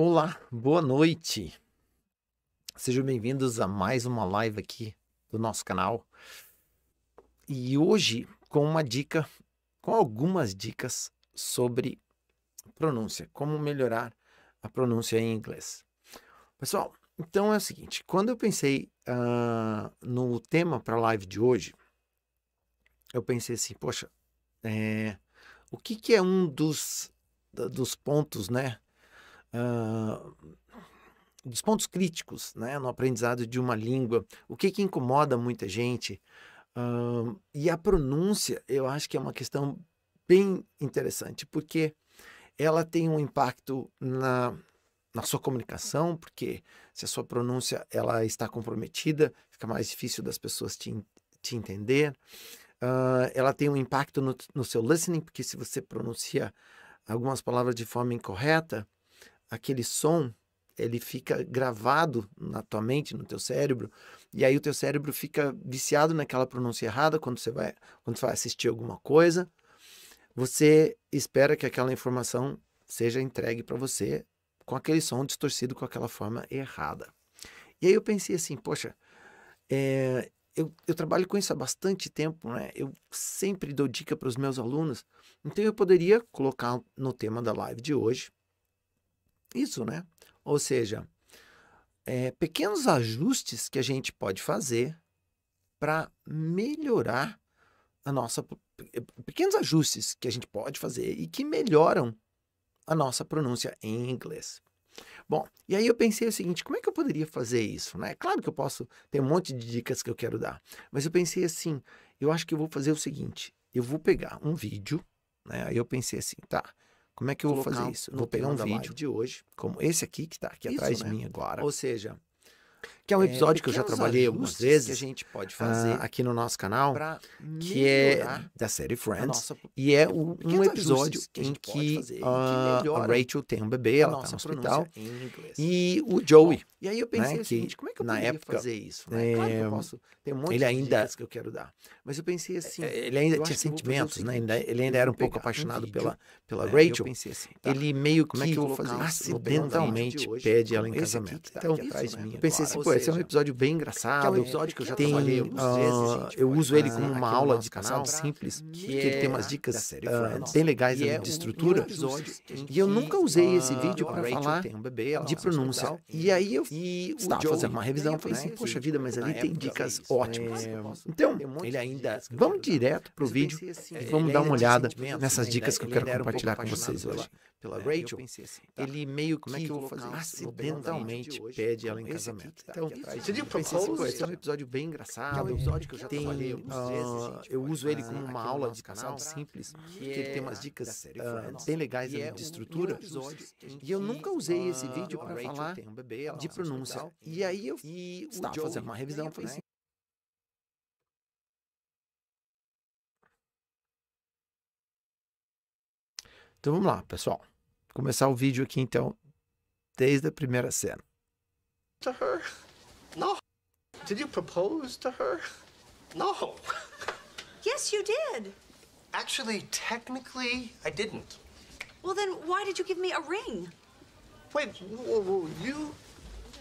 Olá, boa noite. Sejam bem-vindos a mais uma live aqui do nosso canal. E hoje com uma dica, com algumas dicas sobre pronúncia, como melhorar a pronúncia em inglês. Pessoal, então é o seguinte, quando eu pensei uh, no tema para a live de hoje, eu pensei assim, poxa, é, o que, que é um dos, dos pontos, né? uh, dos pontos críticos né, no aprendizado de uma língua, o que, que incomoda muita gente. Uh, e a pronúncia, eu acho que é uma questão bem interessante, porque ela tem um impacto na, na sua comunicação, porque se a sua pronúncia ela está comprometida, fica mais difícil das pessoas te, te entender. Uh, ela tem um impacto no, no seu listening, porque se você pronuncia algumas palavras de forma incorreta, aquele som ele fica gravado na tua mente, no teu cérebro, e aí o teu cérebro fica viciado naquela pronúncia errada quando você vai, quando você vai assistir alguma coisa. Você espera que aquela informação seja entregue para você com aquele som distorcido, com aquela forma errada. E aí eu pensei assim, poxa, é, eu, eu, trabalho com isso há bastante tempo, né? Eu sempre dou dica para os meus alunos, então eu poderia colocar no tema da live de hoje isso, né? Ou seja, é, pequenos ajustes que a gente pode fazer para melhorar a nossa. É, pequenos ajustes que a gente pode fazer e que melhoram a nossa pronúncia em inglês. Bom, e aí eu pensei o seguinte: como é que eu poderia fazer isso? Né? Claro que eu posso ter um monte de dicas que eu quero dar, mas eu pensei assim: eu acho que eu vou fazer o seguinte, eu vou pegar um vídeo, né? Aí eu pensei assim, tá? Como é que eu vou fazer isso? Vou pegar um vídeo de hoje, como esse aqui que está aqui isso, atrás de né? mim agora. Ou seja, que é um é, episódio é, que eu já trabalhei algumas vezes que a gente pode ah, fazer uh, aqui no nosso canal que é da série Friends e é um, um episódio que em que, fazer, uh, que a Rachel tem um bebê ela está no hospital e o Joey e aí eu né, pensei né, assim, que, como é que eu vou época fazer isso né? É, claro que eu posso tem um monte ele ainda que eu quero dar mas eu pensei assim. É, ele ainda tinha sentimentos, né? Ele ainda era um pouco apaixonado um pela, pela é, Rachel. Eu pensei assim, tá, ele meio que, como é que eu vou fazer acidentalmente pede ela em casamento. Tá então, é atrás né? eu pensei assim, pô, esse é um episódio bem engraçado. É um episódio que eu já tem, trabalhei uh, Eu uso ele como uma aula de canal simples, que ele tem umas dicas ah, bem legais de estrutura. E eu nunca usei esse vídeo para falar de pronúncia. E aí eu estava fazendo uma revisão, falei assim, poxa assim, vida, mas ali tem dicas ótimas. Então, ele ainda Vamos direto para o vídeo assim, e vamos dar uma olhada nessas dicas que eu quero assim, é, é né? compartilhar um com vocês hoje. Pela, é, assim, tá, ele meio que, é que acidentalmente hoje, pede ela em casamento. Tá então, assim, esse é um episódio bem engraçado. É um episódio que eu já tem, trabalhei uh, Eu uso assim, ele ah, como uma aula de canal tá simples, que ele tem umas dicas ah, bem legais de estrutura. E eu nunca usei esse vídeo para falar de pronúncia. E aí eu estava fazendo uma revisão, falei assim, Então vamos lá, pessoal. Vou começar o vídeo aqui então, desde a primeira cena. To her? No. Did you propose to her? No. Yes, you did. Actually, technically, I didn't. Well, then why did you give me a ring? Wait, you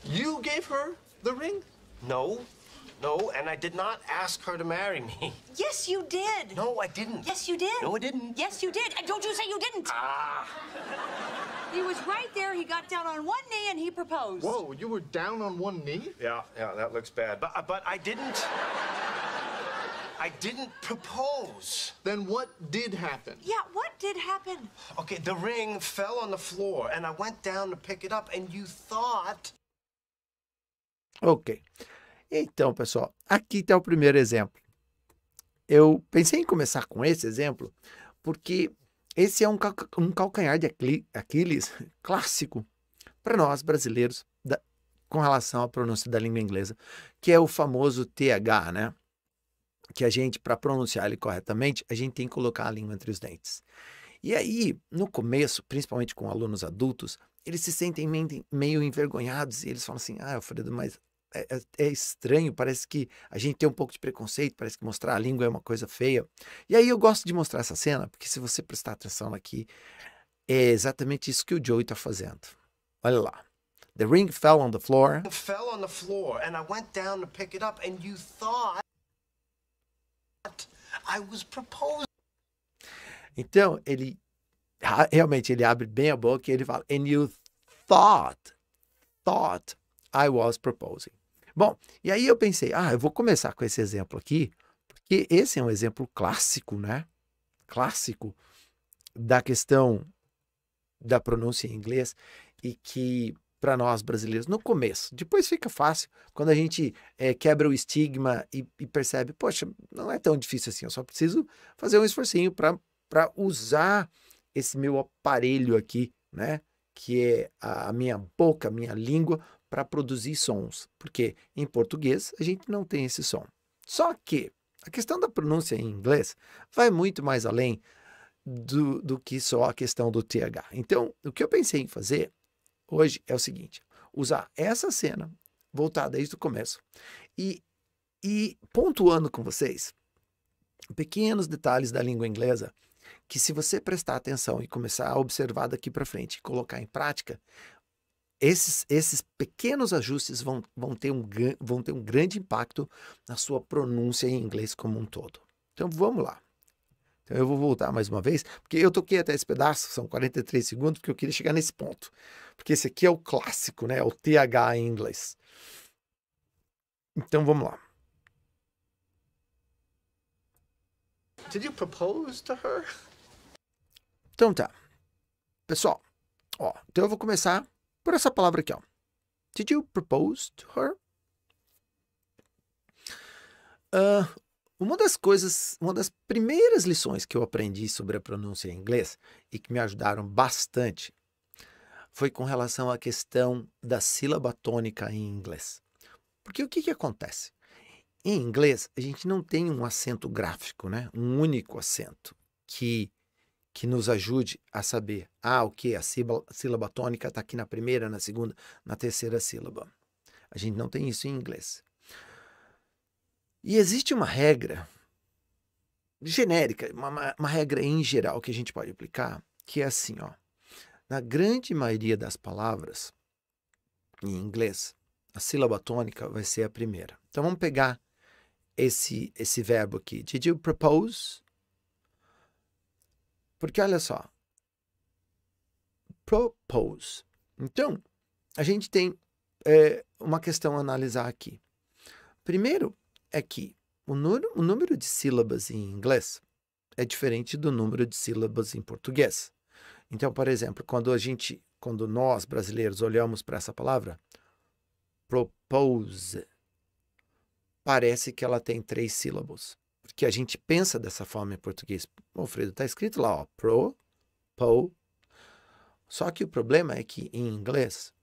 you gave her the ring? No, No, and I did not ask her to marry me. Yes, you did. No, I didn't. Yes, you did. No, I didn't. Yes, you did. And don't you say you didn't. Ah. He was right there. He got down on one knee and he proposed. Whoa, you were down on one knee? Yeah, yeah, that looks bad. But, uh, but I didn't. I didn't propose. Then what did happen? Yeah, what did happen? Okay, the ring fell on the floor and I went down to pick it up and you thought. Okay. Então, pessoal, aqui está o primeiro exemplo. Eu pensei em começar com esse exemplo porque esse é um, um calcanhar de Aquiles clássico para nós brasileiros da, com relação à pronúncia da língua inglesa, que é o famoso TH, né? Que a gente, para pronunciar ele corretamente, a gente tem que colocar a língua entre os dentes. E aí, no começo, principalmente com alunos adultos, eles se sentem meio envergonhados e eles falam assim: Ah, Alfredo, mas é, é, é, estranho, parece que a gente tem um pouco de preconceito, parece que mostrar a língua é uma coisa feia. E aí eu gosto de mostrar essa cena, porque se você prestar atenção aqui, é exatamente isso que o Joey está fazendo. Olha lá. The ring fell on the floor. Fell on the floor and I went down to pick it up and you thought I was proposing. Então, ele realmente ele abre bem a boca e ele fala and you thought thought I was proposing. Bom, e aí eu pensei, ah, eu vou começar com esse exemplo aqui, porque esse é um exemplo clássico, né? Clássico da questão da pronúncia em inglês e que para nós brasileiros no começo, depois fica fácil quando a gente é, quebra o estigma e, e, percebe, poxa, não é tão difícil assim, eu só preciso fazer um esforcinho para usar esse meu aparelho aqui, né? Que é a minha boca, a minha língua, para produzir sons, porque em português a gente não tem esse som. Só que a questão da pronúncia em inglês vai muito mais além do, do que só a questão do TH. Então, o que eu pensei em fazer hoje é o seguinte: usar essa cena, voltar desde o começo, e, e pontuando com vocês pequenos detalhes da língua inglesa que, se você prestar atenção e começar a observar daqui para frente e colocar em prática, esses, esses pequenos ajustes vão, vão, ter um, vão ter um grande impacto na sua pronúncia em inglês como um todo. Então vamos lá. Então eu vou voltar mais uma vez, porque eu toquei até esse pedaço, são 43 segundos, porque eu queria chegar nesse ponto. Porque esse aqui é o clássico, né? É o TH em inglês. Então vamos lá. Did you propose to her? Então tá. Pessoal, ó, então eu vou começar por essa palavra aqui, ó. Did you propose to her? Uh, uma das coisas, uma das primeiras lições que eu aprendi sobre a pronúncia em inglês e que me ajudaram bastante foi com relação à questão da sílaba tônica em inglês. Porque o que, que acontece? Em inglês, a gente não tem um acento gráfico, né? um único acento que que nos ajude a saber, ah, o que? A sílaba, tônica está aqui na primeira, na segunda, na terceira sílaba. A gente não tem isso em inglês. E existe uma regra genérica, uma, uma regra em geral que a gente pode aplicar, que é assim, ó. Na grande maioria das palavras em inglês, a sílaba tônica vai ser a primeira. Então vamos pegar esse esse verbo aqui. Did you propose? Porque olha só. Propose. Então, a gente tem é, uma questão a analisar aqui. Primeiro é que o, número, o número de sílabas em inglês é diferente do número de sílabas em português. Então, por exemplo, quando a gente, quando nós brasileiros olhamos para essa palavra, propose, parece que ela tem três sílabas. Porque a gente pensa dessa forma em português. Alfredo, está escrito lá, ó, pro, po. Só que o problema é que em inglês,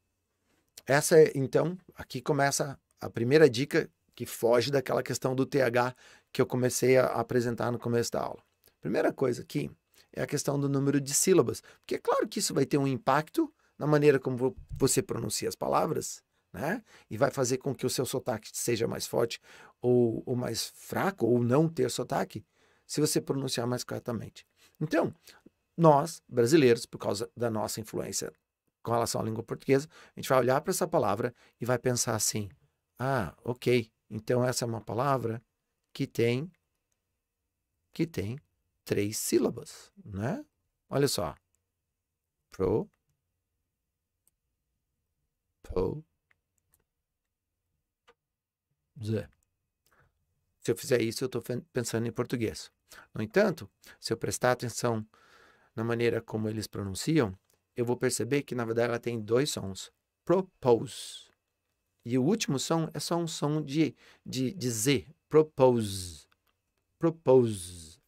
essa é, então, aqui começa a primeira dica que foge daquela questão do TH que eu comecei a apresentar no começo da aula. Primeira coisa aqui é a questão do número de sílabas, porque é claro que isso vai ter um impacto na maneira como você pronuncia as palavras, né? E vai fazer com que o seu sotaque seja mais forte ou, ou mais fraco, ou não ter sotaque, se você pronunciar mais corretamente. Então, nós, brasileiros, por causa da nossa influência com relação à língua portuguesa, a gente vai olhar para essa palavra e vai pensar assim: ah, ok, então essa é uma palavra que tem que tem três sílabas, né? Olha só. Pro. Po. Zé. Se eu fizer isso, eu estou pensando em português. No entanto, se eu prestar atenção na maneira como eles pronunciam, eu vou perceber que na verdade ela tem dois sons: propose. E o último som é só um som de, de, de Z: propose. Propose.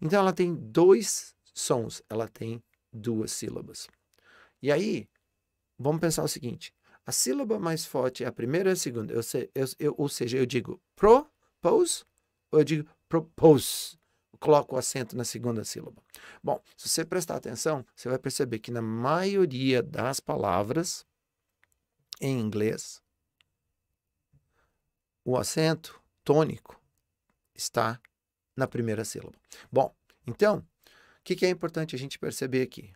Então ela tem dois sons, ela tem duas sílabas. E aí, vamos pensar o seguinte: a sílaba mais forte é a primeira e a segunda. Eu sei, eu, eu, ou seja, eu digo propose ou eu digo propose. Eu coloco o acento na segunda sílaba. Bom, se você prestar atenção, você vai perceber que na maioria das palavras em inglês, o acento tônico está na primeira sílaba. Bom, então, o que, que é importante a gente perceber aqui?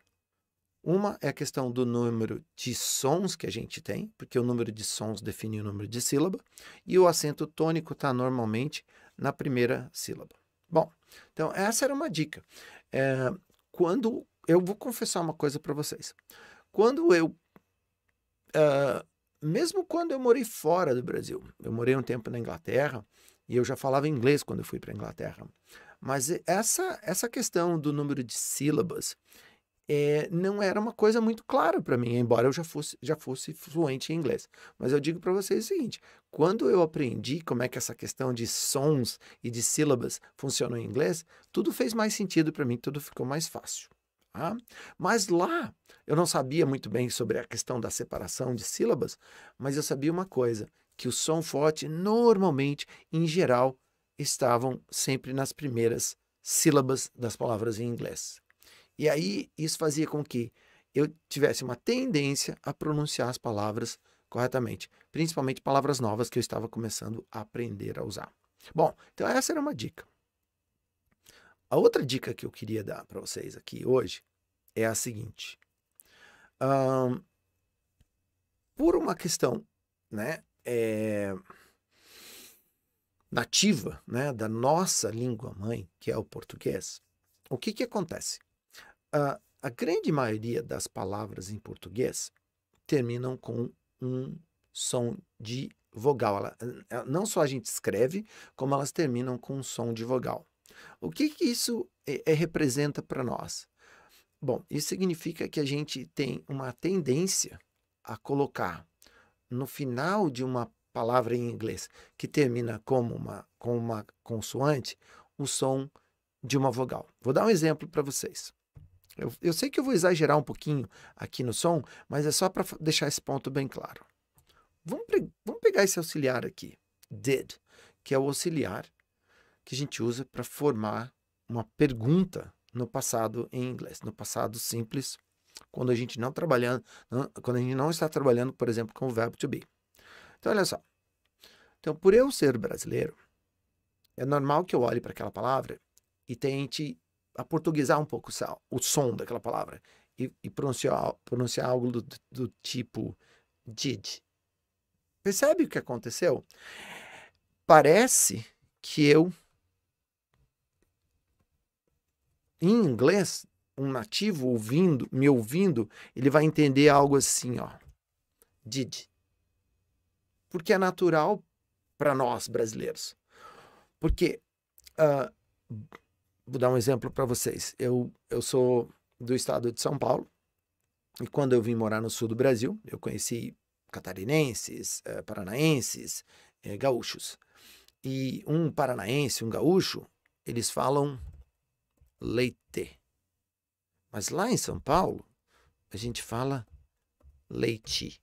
Uma é a questão do número de sons que a gente tem, porque o número de sons define o número de sílaba, e o acento tônico está normalmente na primeira sílaba. Bom, então essa era uma dica. É, quando eu vou confessar uma coisa para vocês, quando eu uh, mesmo quando eu morei fora do Brasil, eu morei um tempo na Inglaterra e eu já falava inglês quando eu fui para a Inglaterra. Mas essa essa questão do número de sílabas é, não era uma coisa muito clara para mim, embora eu já fosse, já fosse fluente em inglês. Mas eu digo para vocês o seguinte: quando eu aprendi como é que essa questão de sons e de sílabas funciona em inglês, tudo fez mais sentido para mim, tudo ficou mais fácil. Tá? Mas lá eu não sabia muito bem sobre a questão da separação de sílabas, mas eu sabia uma coisa: que o som forte normalmente, em geral, estavam sempre nas primeiras sílabas das palavras em inglês. E aí isso fazia com que eu tivesse uma tendência a pronunciar as palavras corretamente, principalmente palavras novas que eu estava começando a aprender a usar. Bom, então essa era uma dica. A outra dica que eu queria dar para vocês aqui hoje é a seguinte: um, por uma questão, né, é, nativa, né, da nossa língua mãe, que é o português, o que que acontece? a, a grande maioria das palavras em português terminam com um som de vogal. Ela, eh, não só a gente escreve, como elas terminam com um som de vogal. O que, que isso é, é, representa para nós? Bom, isso significa que a gente tem uma tendência a colocar no final de uma palavra em inglês que termina como uma, com uma consoante o som de uma vogal. Vou dar um exemplo para vocês. Eu, eu sei que eu vou exagerar um pouquinho aqui no som, mas é só para deixar esse ponto bem claro. Vamos, vamos pegar esse auxiliar aqui, did, que é o auxiliar que a gente usa para formar uma pergunta no passado em inglês, no passado simples, quando a gente não trabalhando, não, quando a gente não está trabalhando, por exemplo, com o verbo to be. Então olha só. Então, por eu ser brasileiro, é normal que eu olhe para aquela palavra e tente portuguesar um pouco o som daquela palavra e, e pronunciar, pronunciar algo do, do tipo did. Percebe o que aconteceu? Parece que eu, em inglês, um nativo ouvindo, me ouvindo, ele vai entender algo assim, ó. Did. Porque é natural para nós brasileiros. Porque uh, vou dar um exemplo para vocês. Eu, eu sou do estado de São Paulo e quando eu vim morar no sul do Brasil, eu conheci catarinenses, eh, paranaenses, eh, gaúchos. E um paranaense, um gaúcho, eles falam leite. Mas lá em São Paulo, a gente fala leite.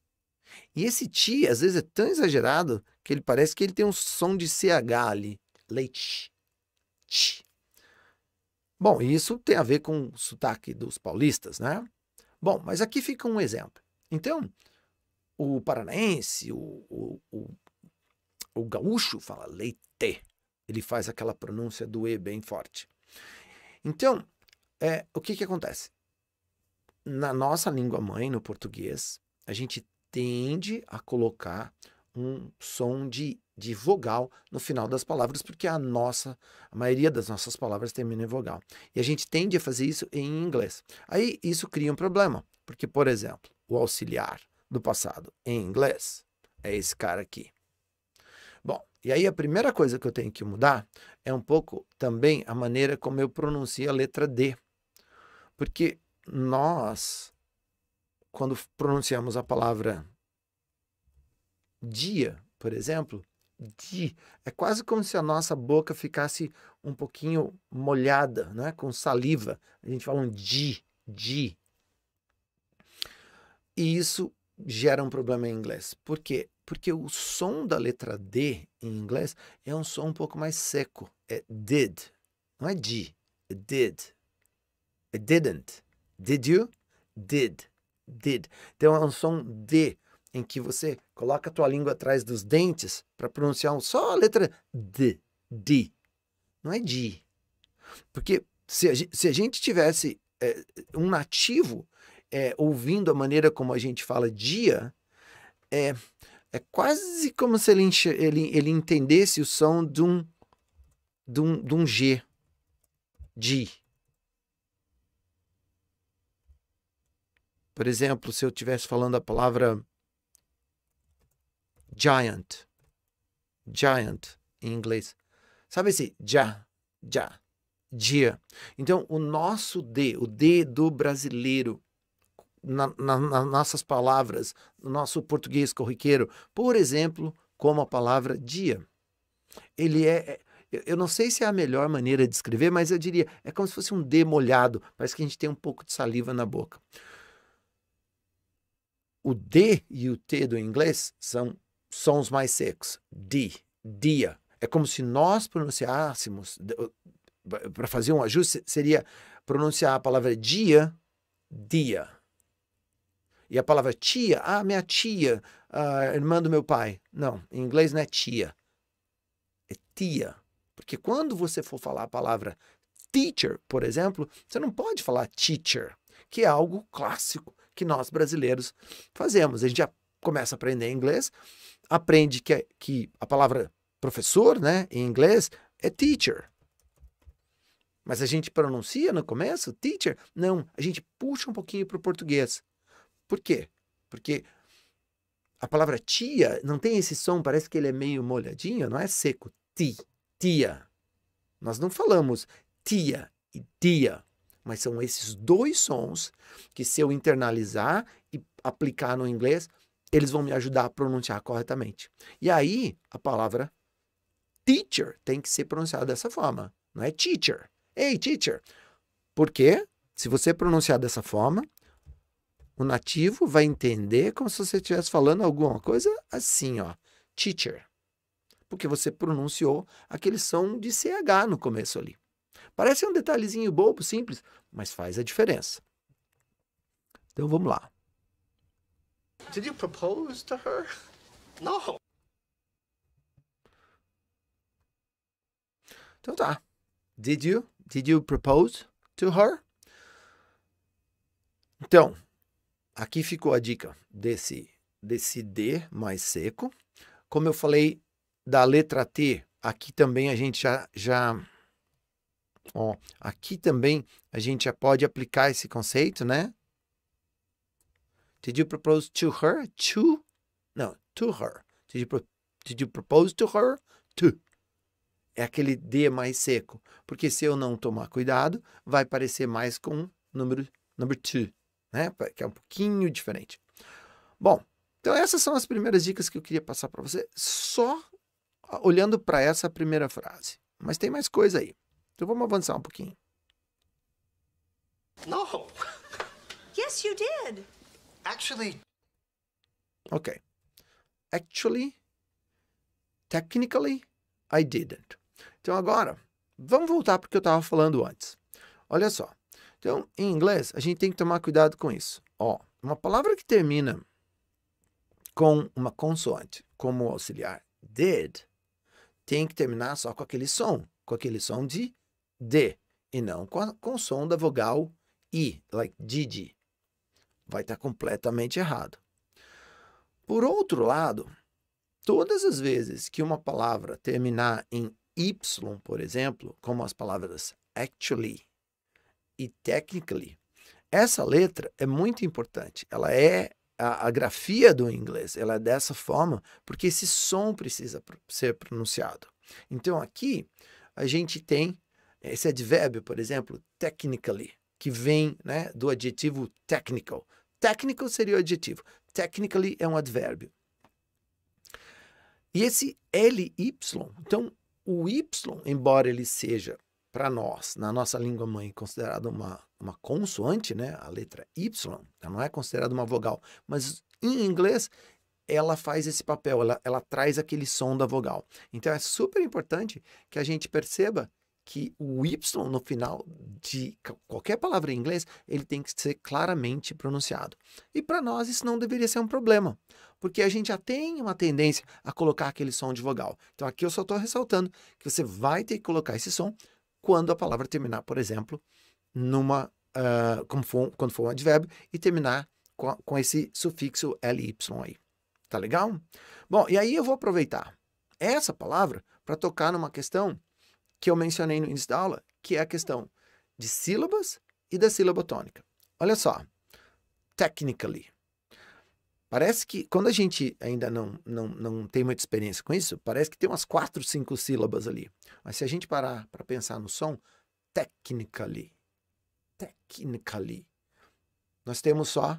E esse ti, às vezes, é tão exagerado que ele parece que ele tem um som de CH ali. Leite. Ti. Bom, isso tem a ver com o sotaque dos paulistas, né? Bom, mas aqui fica um exemplo. Então, o paranaense, o, o, o, o gaúcho fala leite. Ele faz aquela pronúncia do E bem forte. Então, é, o que, que acontece? Na nossa língua mãe, no português, a gente tende a colocar um som de de vogal no final das palavras, porque a nossa, a maioria das nossas palavras termina em vogal. E a gente tende a fazer isso em inglês. Aí isso cria um problema, porque, por exemplo, o auxiliar do passado em inglês é esse cara aqui. Bom, e aí a primeira coisa que eu tenho que mudar é um pouco também a maneira como eu pronuncio a letra D. Porque nós, quando pronunciamos a palavra dia, por exemplo, de. É quase como se a nossa boca ficasse um pouquinho molhada, né? com saliva. A gente fala um de, de. E isso gera um problema em inglês. Por quê? Porque o som da letra D em inglês é um som um pouco mais seco. É did, não é de, é did. É didn't. Did you? Did. Did. Então é um som de em que você coloca a tua língua atrás dos dentes para pronunciar só a letra D, D. Não é D. Porque se a, se a gente tivesse é, um nativo é, ouvindo a maneira como a gente fala dia, é, é quase como se ele, enche, ele, ele entendesse o som de um, de um, de um G. Por exemplo, se eu estivesse falando a palavra Giant. Giant, em inglês. Sabe esse já, já, dia. Então, o nosso D, o D do brasileiro, na, na, nas nossas palavras, no nosso português corriqueiro, por exemplo, como a palavra dia. Ele é, é eu não sei se é a melhor maneira de escrever, mas eu diria, é como se fosse um D molhado, parece que a gente tem um pouco de saliva na boca. O D e o T do inglês são sons mais secos. Di, dia. É como se nós pronunciássemos, para fazer um ajuste, seria pronunciar a palavra dia, dia. E a palavra tia, ah, minha tia, ah, irmã do meu pai. Não, em inglês não é tia, é tia. Porque quando você for falar a palavra teacher, por exemplo, você não pode falar teacher, que é algo clássico que nós brasileiros fazemos. A gente já começa a aprender inglês aprende que, é, que a palavra professor, né, em inglês, é teacher. Mas a gente pronuncia no começo teacher? Não, a gente puxa um pouquinho para o português. Por quê? Porque a palavra tia não tem esse som, parece que ele é meio molhadinho, não é seco. Ti, tia. Nós não falamos tia e tia, mas são esses dois sons que se eu internalizar e aplicar no inglês, eles vão me ajudar a pronunciar corretamente. E aí, a palavra teacher tem que ser pronunciada dessa forma. Não é teacher. Ei, teacher. Porque se você pronunciar dessa forma, o nativo vai entender como se você estivesse falando alguma coisa assim, ó. Teacher. Porque você pronunciou aquele som de CH no começo ali. Parece um detalhezinho bobo, simples, mas faz a diferença. Então vamos lá. Did you propose to her? No. Então tá. Did you? Did you propose to her? Então, aqui ficou a dica desse, desse D mais seco. Como eu falei da letra T, aqui também a gente já. já ó, aqui também a gente já pode aplicar esse conceito, né? Did you propose to her? To? Não, to her. Did you, pro did you propose to her? To. É aquele D mais seco. Porque se eu não tomar cuidado, vai parecer mais com número número two, né? Que é um pouquinho diferente. Bom, então essas são as primeiras dicas que eu queria passar para você, só olhando para essa primeira frase. Mas tem mais coisa aí. Então vamos avançar um pouquinho. No. Yes, you did. Actually. Ok. Actually, technically, I didn't. Então agora, vamos voltar para o que eu estava falando antes. Olha só. Então, em inglês, a gente tem que tomar cuidado com isso. Ó, uma palavra que termina com uma consoante como auxiliar did tem que terminar só com aquele som, com aquele som de D, e não com, a, com o som da vogal I, like Didi vai estar completamente errado. Por outro lado, todas as vezes que uma palavra terminar em y, por exemplo, como as palavras actually e technically, essa letra é muito importante. Ela é a, a, grafia do inglês, ela é dessa forma, porque esse som precisa ser pronunciado. Então aqui a gente tem esse advérbio, por exemplo, technically, que vem né, do adjetivo technical, Technical seria o adjetivo. Technically é um advérbio. E esse LY, então o Y, embora ele seja para nós, na nossa língua mãe, considerado uma, uma consoante, né? a letra Y, ela não é considerada uma vogal, mas em inglês ela faz esse papel, ela, ela traz aquele som da vogal. Então é super importante que a gente perceba que o Y no final de qualquer palavra em inglês, ele tem que ser claramente pronunciado. E para nós isso não deveria ser um problema, porque a gente já tem uma tendência a colocar aquele som de vogal. Então aqui eu só estou ressaltando que você vai ter que colocar esse som quando a palavra terminar, por exemplo, numa uh, como for, quando for um advérbio e terminar com, com esse sufixo ly aí. Tá legal? Bom, e aí eu vou aproveitar essa palavra para tocar numa questão que eu mencionei no início da aula, que é a questão de sílabas e da sílaba tônica. Olha só, technically. Parece que, quando a gente ainda não, não, não tem muita experiência com isso, parece que tem umas quatro, cinco sílabas ali. Mas se a gente parar para pensar no som, technically, technically, nós temos só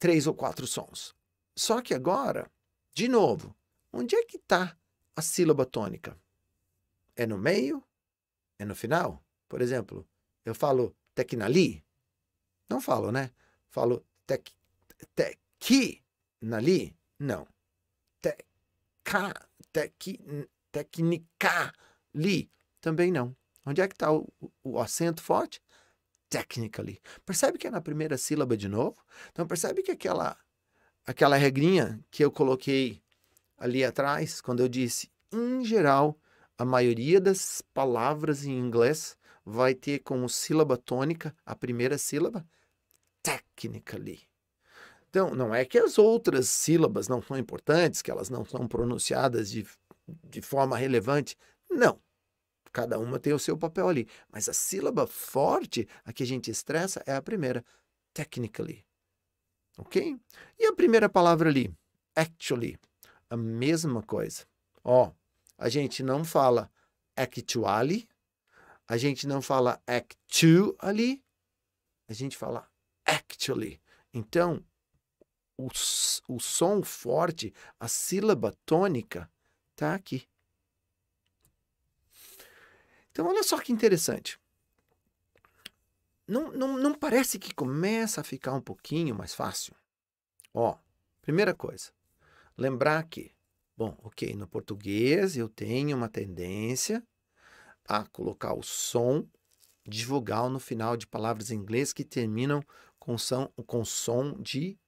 três ou quatro sons. Só que agora, de novo, onde é que está a sílaba tônica? É no meio? É no final? Por exemplo, eu falo tecnali? Não falo, né? Falo tec, nali? Não. Teca, tequi, tecnicali? Também não. Onde é que está o, o acento forte? Technically. Percebe que é na primeira sílaba de novo? Então, percebe que aquela, aquela regrinha que eu coloquei ali atrás, quando eu disse, em geral, a maioria das palavras em inglês vai ter como sílaba tônica a primeira sílaba technically. Então, não é que as outras sílabas não são importantes, que elas não são pronunciadas de, de forma relevante. Não. Cada uma tem o seu papel ali. Mas a sílaba forte, a que a gente estressa, é a primeira, technically. Ok? E a primeira palavra ali, actually, a mesma coisa. Ó, a gente não fala actually, a gente não fala actually, a gente fala actually. Então, o, o som forte, a sílaba tônica, tá aqui. Então, olha só que interessante. Não, não, não parece que começa a ficar um pouquinho mais fácil? Ó, primeira coisa, lembrar que Bom, ok, no português eu tenho uma tendência a colocar o som de vogal no final de palavras em inglês que terminam com som, com som de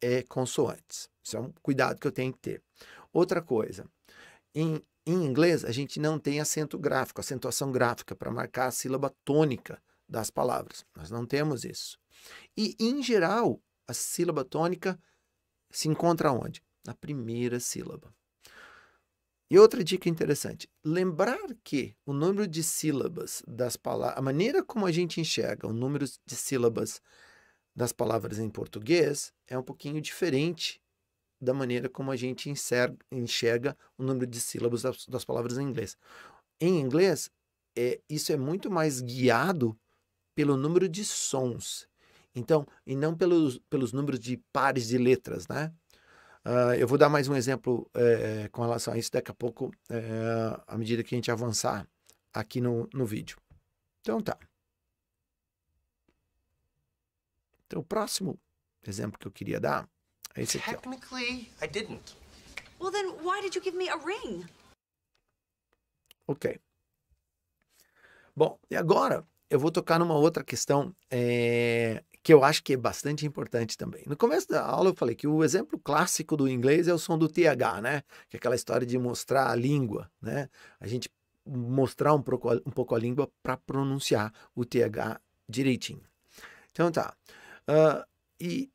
é, consoantes. Isso é um cuidado que eu tenho que ter. Outra coisa, em, em inglês a gente não tem acento gráfico, acentuação gráfica para marcar a sílaba tônica das palavras. Nós não temos isso. E, em geral, a sílaba tônica se encontra onde? Na primeira sílaba. E outra dica interessante: lembrar que o número de sílabas das palavras, a maneira como a gente enxerga o número de sílabas das palavras em português é um pouquinho diferente da maneira como a gente enxerga o número de sílabas das, palavras em inglês. Em inglês, é, isso é muito mais guiado pelo número de sons. Então, e não pelos, pelos números de pares de letras, né? Uh, eu vou dar mais um exemplo é, com relação a isso daqui a pouco, é, à medida que a gente avançar aqui no, no vídeo. Então tá. Então o próximo exemplo que eu queria dar é esse aqui. Technically, I didn't. Well then, why did you give me a ring? Ok. Bom, e agora eu vou tocar numa outra questão é, que eu acho que é bastante importante também. No começo da aula eu falei que o exemplo clássico do inglês é o som do TH, né? Que é aquela história de mostrar a língua, né? A gente mostrar um pouco, um pouco a língua para pronunciar o TH direitinho. Então tá. Uh, e,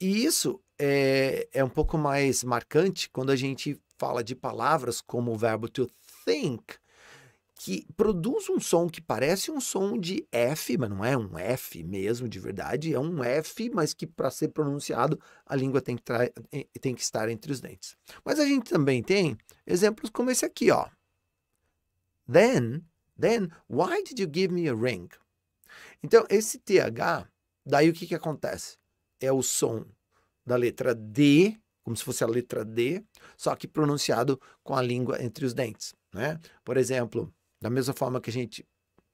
e isso é, é um pouco mais marcante quando a gente fala de palavras como o verbo to think, que produz um som que parece um som de F, mas não é um F mesmo de verdade, é um F, mas que para ser pronunciado a língua tem que, eh, tem que estar entre os dentes. Mas a gente também tem exemplos como esse aqui, ó. Then, then, why did you give me a ring? Então, esse TH, daí o que, que acontece? É o som da letra D, como se fosse a letra D, só que pronunciado com a língua entre os dentes. Né? Por exemplo, da mesma forma que a gente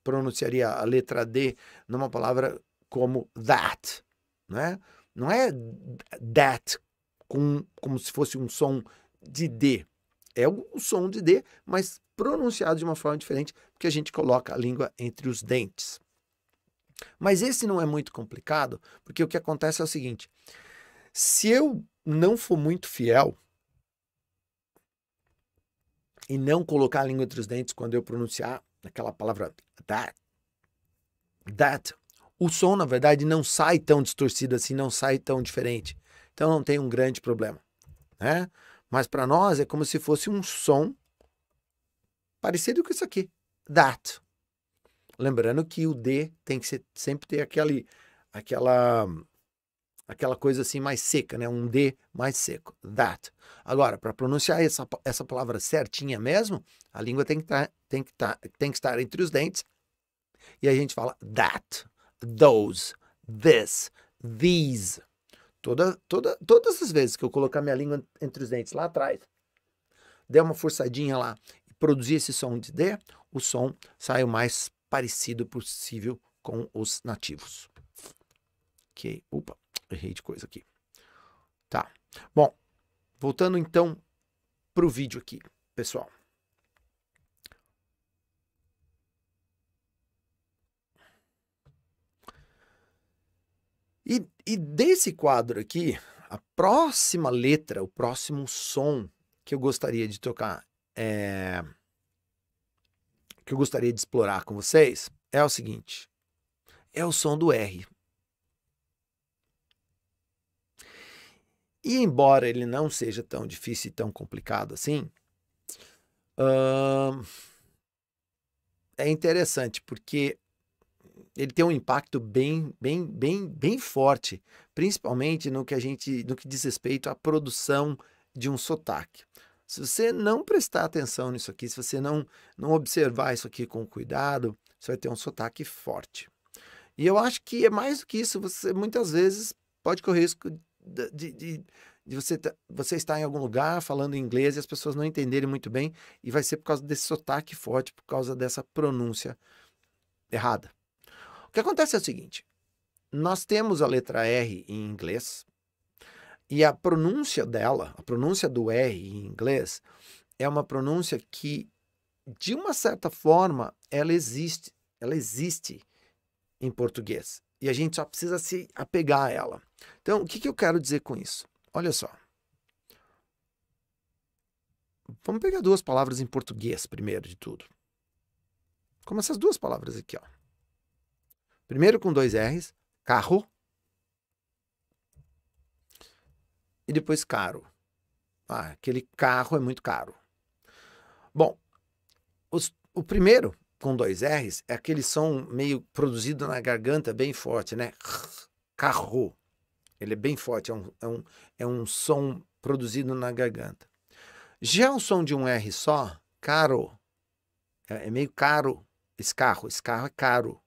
pronunciaria a letra D numa palavra como that, né? Não é that com, como se fosse um som de D. É o um som de D, mas pronunciado de uma forma diferente, porque a gente coloca a língua entre os dentes. Mas esse não é muito complicado, porque o que acontece é o seguinte: se eu não for muito fiel e não colocar a língua entre os dentes quando eu pronunciar aquela palavra that. That. O som, na verdade, não sai tão distorcido assim, não sai tão diferente. Então não tem um grande problema, né? Mas para nós é como se fosse um som parecido com isso aqui, that. Lembrando que o D tem que ser, sempre ter aquele, aquela aquela coisa assim mais seca, né? Um D mais seco. That. Agora, para pronunciar essa, essa palavra certinha mesmo, a língua tem que, tá, tem, que tá, tem que estar entre os dentes. E a gente fala that, those, this, these. Toda, toda, todas as vezes que eu colocar minha língua entre os dentes lá atrás, der uma forçadinha lá e produzir esse som de D, o som sai o mais parecido possível com os nativos. Ok, opa errei de coisa aqui. Tá. Bom, voltando então pro vídeo aqui, pessoal. E, e, desse quadro aqui, a próxima letra, o próximo som que eu gostaria de tocar, é... que eu gostaria de explorar com vocês, é o seguinte: é o som do R. E embora ele não seja tão difícil e tão complicado assim, uh, é interessante porque ele tem um impacto bem, bem, bem, bem forte, principalmente no que a gente, no que diz respeito à produção de um sotaque. Se você não prestar atenção nisso aqui, se você não, não observar isso aqui com cuidado, você vai ter um sotaque forte. E eu acho que é mais do que isso, você muitas vezes pode correr risco de, de, de você, tá, você estar em algum lugar falando inglês e as pessoas não entenderem muito bem, e vai ser por causa desse sotaque forte, por causa dessa pronúncia errada. O que acontece é o seguinte: nós temos a letra R em inglês, e a pronúncia dela, a pronúncia do R em inglês, é uma pronúncia que, de uma certa forma, ela existe. Ela existe em português e a gente só precisa se apegar a ela. Então, o que, que eu quero dizer com isso? Olha só. Vamos pegar duas palavras em português, primeiro de tudo. Como essas duas palavras aqui, ó. Primeiro com dois R's, carro. E depois caro. Ah, aquele carro é muito caro. Bom, os, o primeiro com dois R's é aquele som meio produzido na garganta bem forte, né? Carro. Ele é bem forte, é um, é um, é um som produzido na garganta. Já o som de um R só, caro, é, é meio caro. Escarro, escarro é caro.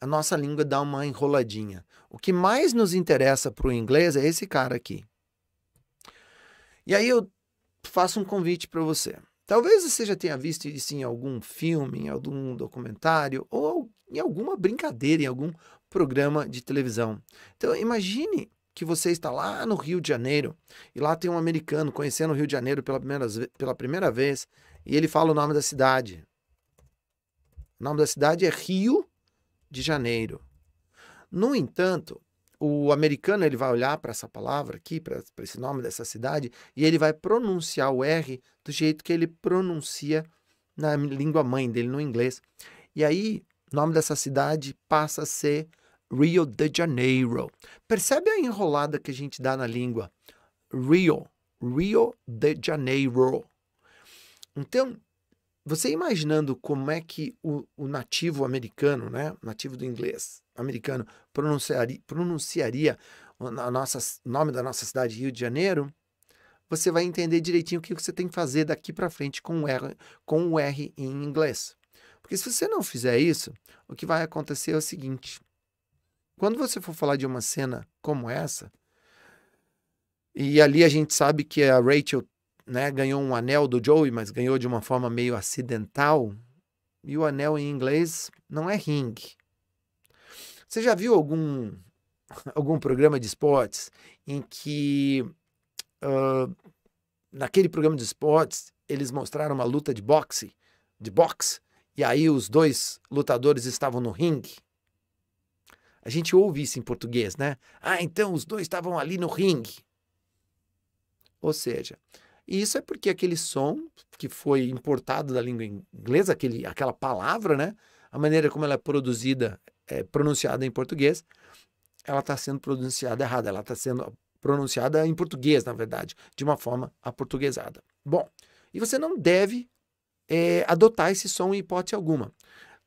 A nossa língua dá uma enroladinha. O que mais nos interessa para o inglês é esse cara aqui. E aí eu faço um convite para você. Talvez você já tenha visto isso em algum filme, em algum documentário ou em alguma brincadeira, em algum programa de televisão. Então, imagine que você está lá no Rio de Janeiro e lá tem um americano conhecendo o Rio de Janeiro pela primeira, pela primeira vez e ele fala o nome da cidade. O nome da cidade é Rio de Janeiro. No entanto, o americano ele vai olhar para essa palavra aqui, para esse nome dessa cidade, e ele vai pronunciar o R do jeito que ele pronuncia na língua mãe dele, no inglês. E aí, o nome dessa cidade passa a ser Rio de Janeiro. Percebe a enrolada que a gente dá na língua? Rio, Rio de Janeiro. Então, você imaginando como é que o, o nativo americano, né, nativo do inglês americano, pronunciaria, pronunciaria o nossa, nome da nossa cidade, Rio de Janeiro, você vai entender direitinho o que você tem que fazer daqui para frente com o, R, com o R em inglês. Porque se você não fizer isso, o que vai acontecer é o seguinte: quando você for falar de uma cena como essa, e ali a gente sabe que é a Rachel né, ganhou um anel do Joey, mas ganhou de uma forma meio acidental. E o anel em inglês não é ring. Você já viu algum, algum programa de esportes em que, uh, naquele programa de esportes, eles mostraram uma luta de boxe, de boxe, e aí os dois lutadores estavam no ringue? A gente ouve isso em português, né? Ah, então os dois estavam ali no ringue. Ou seja, e isso é porque aquele som que foi importado da língua inglesa, aquele, aquela palavra, né? A maneira como ela é produzida, é pronunciada em português, ela está sendo pronunciada errada, ela está sendo pronunciada em português, na verdade, de uma forma aportuguesada. Bom, e você não deve é, adotar esse som em hipótese alguma.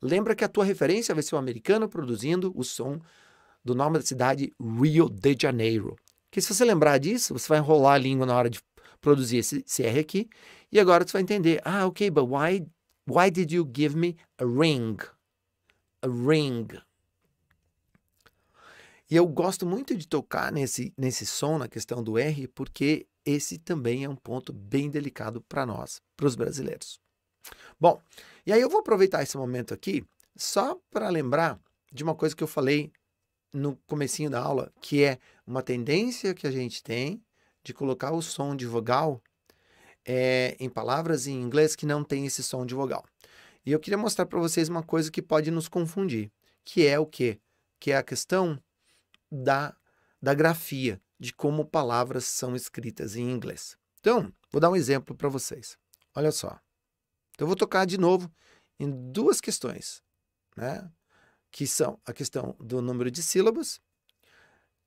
Lembra que a tua referência vai ser o americano produzindo o som do nome da cidade Rio de Janeiro. Que se você lembrar disso, você vai enrolar a língua na hora de produzir esse CR aqui. E agora você vai entender. Ah, ok, but why, why did you give me a ring? A ring. E eu gosto muito de tocar nesse, nesse som, na questão do R, porque esse também é um ponto bem delicado para nós, para os brasileiros. Bom, e aí eu vou aproveitar esse momento aqui só para lembrar de uma coisa que eu falei no comecinho da aula, que é uma tendência que a gente tem de colocar o som de vogal é, em palavras em inglês que não tem esse som de vogal. E eu queria mostrar para vocês uma coisa que pode nos confundir, que é o quê? Que é a questão da, da grafia, de como palavras são escritas em inglês. Então, vou dar um exemplo para vocês. Olha só. Então, eu vou tocar de novo em duas questões, né? que são a questão do número de sílabas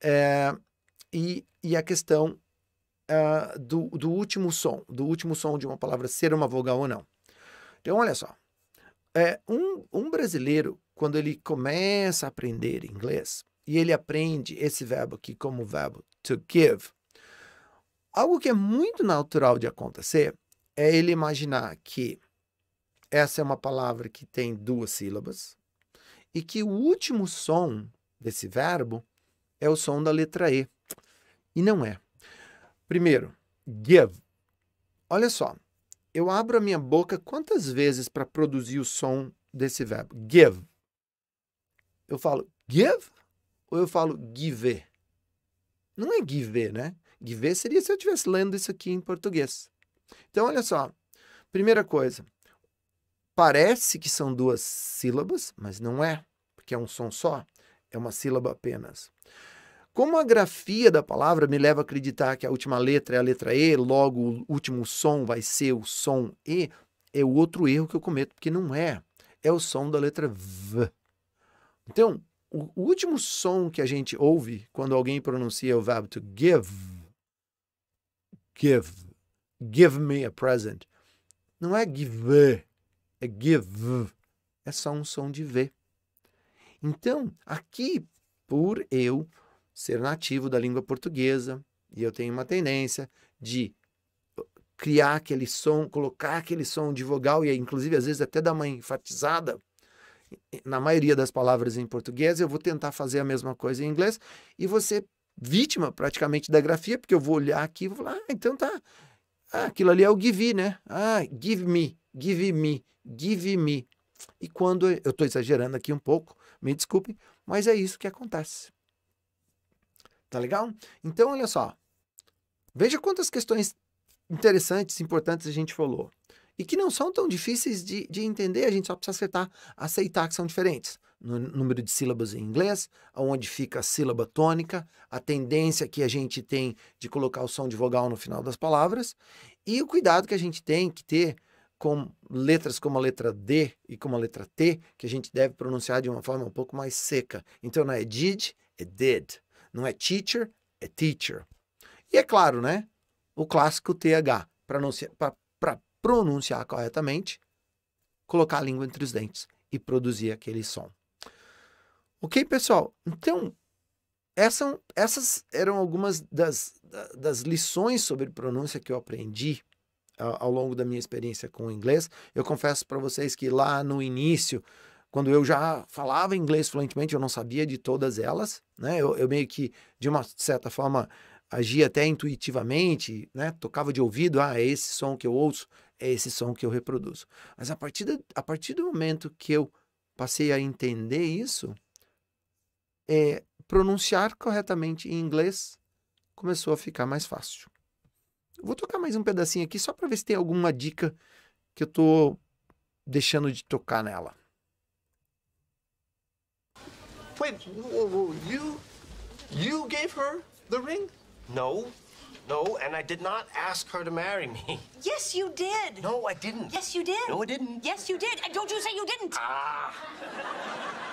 é, e, e a questão uh, do, do último som, do último som de uma palavra ser uma vogal ou não. Então, olha só. É, um, um brasileiro, quando ele começa a aprender inglês, e ele aprende esse verbo aqui como verbo to give, algo que é muito natural de acontecer é ele imaginar que essa é uma palavra que tem duas sílabas e que o último som desse verbo é o som da letra E. E não é. Primeiro, give. Olha só, eu abro a minha boca quantas vezes para produzir o som desse verbo? Give. Eu falo give ou eu falo give? Não é give, né? Give seria se eu estivesse lendo isso aqui em português. Então, olha só. Primeira coisa, parece que são duas sílabas, mas não é, porque é um som só, é uma sílaba apenas. Como a grafia da palavra me leva a acreditar que a última letra é a letra E, logo o último som vai ser o som E, é o outro erro que eu cometo, porque não é. É o som da letra V. Então, o, último som que a gente ouve quando alguém pronuncia o verbo to give, give, give me a present, não é give, é give, é só um som de V. Então, aqui, por eu ser nativo da língua portuguesa e eu tenho uma tendência de uh, criar aquele som, colocar aquele som de vogal e inclusive às vezes até dar uma enfatizada na maioria das palavras em português, eu vou tentar fazer a mesma coisa em inglês e você vítima praticamente da grafia, porque eu vou olhar aqui e vou falar, ah, então tá, ah, aquilo ali é o give, né? Ah, give me, give me, give me. E quando eu estou exagerando aqui um pouco, me desculpe, mas é isso que acontece. Tá legal? Então, olha só. Veja quantas questões interessantes, importantes a gente falou. E que não são tão difíceis de, de entender, a gente só precisa acertar aceitar que são diferentes. No número de sílabas em inglês, onde fica a sílaba tônica, a tendência que a gente tem de colocar o som de vogal no final das palavras, e o cuidado que a gente tem que ter com letras como a letra D e como a letra T, que a gente deve pronunciar de uma forma um pouco mais seca. Então não é did, é did. Não é teacher, é teacher. E é claro, né? O clássico TH, para pronunciar corretamente, colocar a língua entre os dentes e produzir aquele som. Ok, pessoal? Então, essa, essas eram algumas das, das lições sobre pronúncia que eu aprendi ah, ao longo da minha experiência com o inglês. Eu confesso para vocês que lá no início quando eu já falava inglês fluentemente, eu não sabia de todas elas, né? Eu, eu meio que, de uma certa forma, agia até intuitivamente, né? Tocava de ouvido, ah, é esse som que eu ouço, é esse som que eu reproduzo. Mas a partir, a partir do momento que eu passei a entender isso, é, pronunciar corretamente em inglês começou a ficar mais fácil. vou tocar mais um pedacinho aqui só para ver se tem alguma dica que eu tô deixando de tocar nela. Wait, whoa, whoa, you, you gave her the ring? No, no, and I did not ask her to marry me. Yes, you did. No, I didn't. Yes, you did. No, I didn't. Yes, you did. And don't you say you didn't. Ah.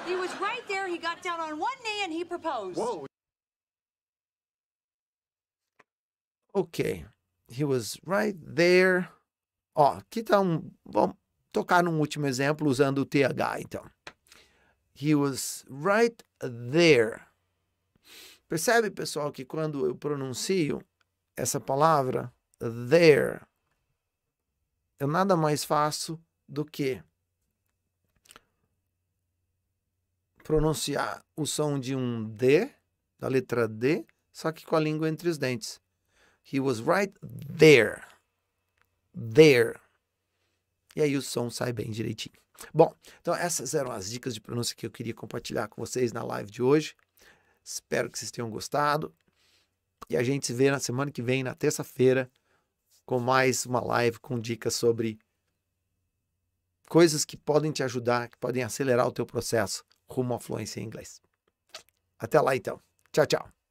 He was right there. He got down on one knee and he proposed. Whoa. Ok, he was right there. Ó, que um, vamos tocar num último exemplo usando o TH, então. He was right there. Percebe, pessoal, que quando eu pronuncio essa palavra, there, eu nada mais faço do que pronunciar o som de um D, da letra D, só que com a língua entre os dentes. He was right there. There. E aí o som sai bem direitinho. Bom, então essas eram as dicas de pronúncia que eu queria compartilhar com vocês na live de hoje. Espero que vocês tenham gostado. E a gente se vê na semana que vem, na terça-feira, com mais uma live com dicas sobre coisas que podem te ajudar, que podem acelerar o teu processo rumo à fluência em inglês. Até lá então. Tchau, tchau.